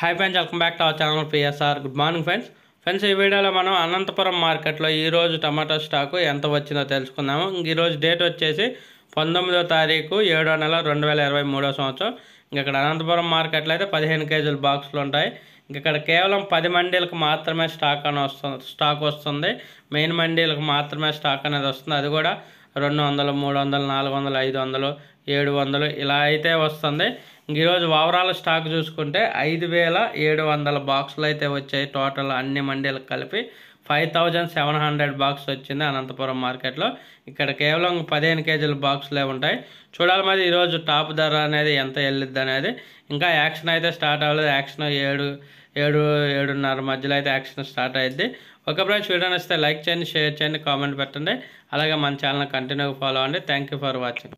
high friends welcome back to our channel PSR good morning friends friends ఈ వీడియోలో మనం అనంతపురం మార్కెట్లో ఈరోజు టమాటా స్టాకు ఎంత వచ్చిందో తెలుసుకుందాము ఈరోజు డేట్ వచ్చేసి పంతొమ్మిదో తారీఖు ఏడో నెల రెండు వేల ఇరవై మూడో సంవత్సరం ఇక్కడ అనంతపురం మార్కెట్లో అయితే పదిహేను కేజీల బాక్సులు ఉంటాయి ఇక్కడ కేవలం పది మండీలకు మాత్రమే స్టాక్ అని వస్తుంది స్టాక్ వస్తుంది మెయిన్ మండీలకు మాత్రమే స్టాక్ అనేది వస్తుంది అది కూడా రెండు వందలు మూడు వందలు నాలుగు వందలు ఐదు వందలు ఏడు వందలు ఇలా అయితే వస్తుంది ఈరోజు ఓవరాల్ స్టాక్ చూసుకుంటే ఐదు వేల ఏడు వందల బాక్సులు అయితే వచ్చాయి టోటల్ అన్ని మండీలకు కలిపి five thousand seven hundred box వచ్చింది అనంతపురం మార్కెట్లో ఇక్కడ కేవలం పదిహేను కేజీల బాక్సులే ఉంటాయి చూడాలి మరి ఈరోజు టాప్ ధర అనేది ఎంత వెళ్ళిద్ది అనేది ఇంకా యాక్షన్ అయితే స్టార్ట్ అవ్వలేదు యాక్షన్ ఏడు ఏడు ఏడున్నర మధ్యలో అయితే యాక్షన్ స్టార్ట్ అయ్యింది ఒక బ్రాంచ్ వీడియో నచ్చితే లైక్ చేయండి షేర్ చేయండి కామెంట్ పెట్టండి అలాగే మన ఛానల్ కంటిన్యూగా ఫాలో అవ్వండి థ్యాంక్ ఫర్ వాచింగ్